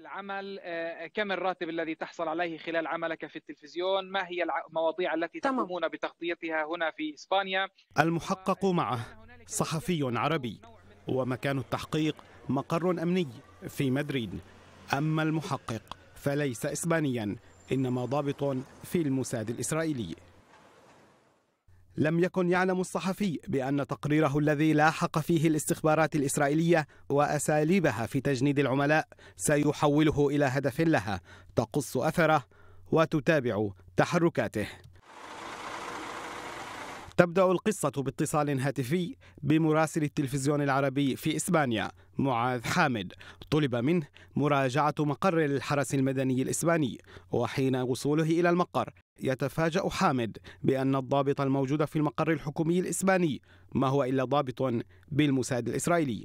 العمل آه، آه، كم الراتب الذي تحصل عليه خلال عملك في التلفزيون ما هي المواضيع التي تقومون بتغطيتها هنا في إسبانيا المحقق معه صحفي عربي ومكان التحقيق مقر أمني في مدريد أما المحقق فليس إسبانيا إنما ضابط في الموساد الإسرائيلي لم يكن يعلم الصحفي بأن تقريره الذي لاحق فيه الاستخبارات الإسرائيلية وأساليبها في تجنيد العملاء سيحوله إلى هدف لها تقص أثره وتتابع تحركاته تبدأ القصة باتصال هاتفي بمراسل التلفزيون العربي في إسبانيا معاذ حامد طلب منه مراجعة مقر الحرس المدني الإسباني وحين وصوله إلى المقر يتفاجأ حامد بأن الضابط الموجود في المقر الحكومي الإسباني ما هو إلا ضابط بالموساد الإسرائيلي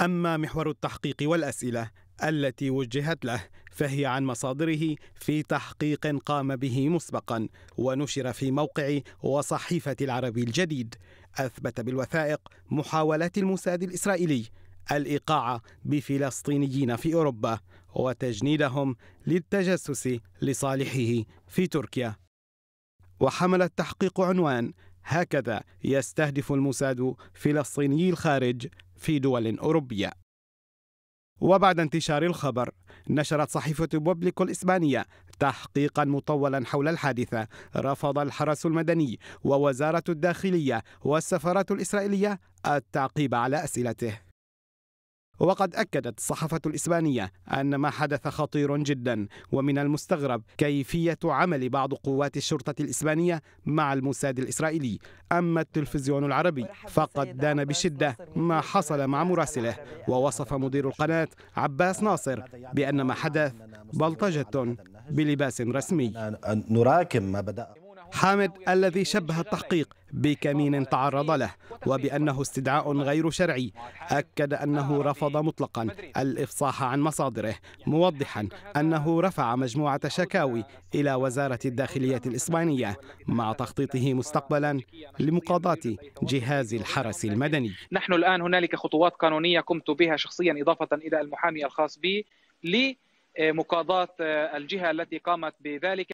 أما محور التحقيق والأسئلة التي وجهت له فهي عن مصادره في تحقيق قام به مسبقا ونشر في موقع وصحيفة العربي الجديد أثبت بالوثائق محاولات الموساد الإسرائيلي الإيقاع بفلسطينيين في أوروبا وتجنيدهم للتجسس لصالحه في تركيا وحمل التحقيق عنوان هكذا يستهدف الموساد فلسطيني الخارج في دول أوروبية وبعد انتشار الخبر نشرت صحيفة بوبليكو الإسبانية تحقيقا مطولا حول الحادثة رفض الحرس المدني ووزارة الداخلية والسفارات الإسرائيلية التعقيب على أسئلته وقد أكدت الصحافة الإسبانية أن ما حدث خطير جدا ومن المستغرب كيفية عمل بعض قوات الشرطة الإسبانية مع الموساد الإسرائيلي أما التلفزيون العربي فقد دان بشدة ما حصل مع مراسله ووصف مدير القناة عباس ناصر بأن ما حدث بلطجة بلباس رسمي نراكم ما بدأ حامد الذي شبه التحقيق بكمين تعرض له وبأنه استدعاء غير شرعي أكد أنه رفض مطلقا الإفصاح عن مصادره موضحا أنه رفع مجموعة شكاوي إلى وزارة الداخلية الإسبانية مع تخطيطه مستقبلا لمقاضاة جهاز الحرس المدني نحن الآن هنالك خطوات قانونية قمت بها شخصيا إضافة إلى المحامي الخاص بي لمقاضاة الجهة التي قامت بذلك